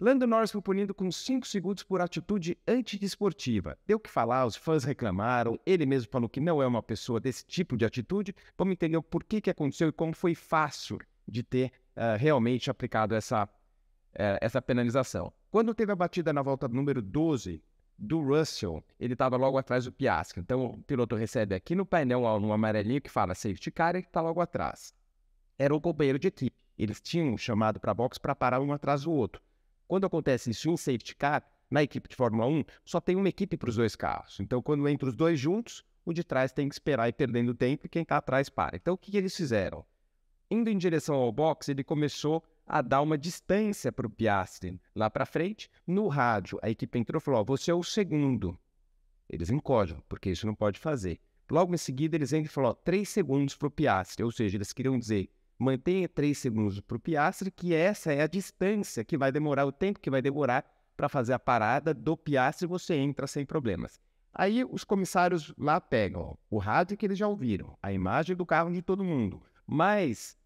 Lando Norris foi punido com 5 segundos por atitude antidesportiva. Deu o que falar, os fãs reclamaram, ele mesmo falou que não é uma pessoa desse tipo de atitude. Vamos entender o porquê que aconteceu e como foi fácil de ter uh, realmente aplicado essa, uh, essa penalização. Quando teve a batida na volta número 12 do Russell, ele estava logo atrás do Piastri. Então o piloto recebe aqui no painel um amarelinho que fala safety car e está logo atrás. Era o companheiro de equipe. Eles tinham chamado para a box para parar um atrás do outro. Quando acontece isso em safety car, na equipe de Fórmula 1, só tem uma equipe para os dois carros. Então, quando entra os dois juntos, o de trás tem que esperar e perdendo tempo, e quem está atrás para. Então, o que, que eles fizeram? Indo em direção ao box, ele começou a dar uma distância para o Piastri lá para frente. No rádio, a equipe entrou e falou: oh, Você é o segundo. Eles encodam, porque isso não pode fazer. Logo em seguida, eles entram e falaram: ó, três segundos para o Piastri. Ou seja, eles queriam dizer: Mantenha 3 segundos para o Piastre, que essa é a distância que vai demorar, o tempo que vai demorar para fazer a parada do Piastre e você entra sem problemas. Aí os comissários lá pegam ó, o rádio que eles já ouviram, a imagem do carro de todo mundo, mas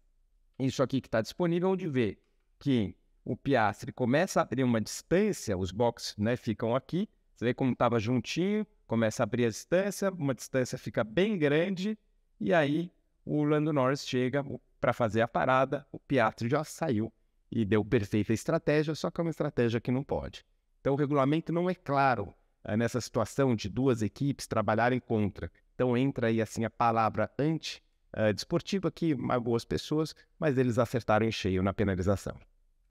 isso aqui que está disponível, onde vê que o Piastre começa a abrir uma distância, os boxes né, ficam aqui, você vê como estava juntinho, começa a abrir a distância, uma distância fica bem grande, e aí o Lando Norris chega, o para fazer a parada, o Piastri já saiu e deu perfeita estratégia, só que é uma estratégia que não pode. Então o regulamento não é claro é, nessa situação de duas equipes trabalharem contra. Então entra aí assim a palavra anti-desportiva eh, é, que magoou as pessoas, mas eles acertaram em cheio na penalização.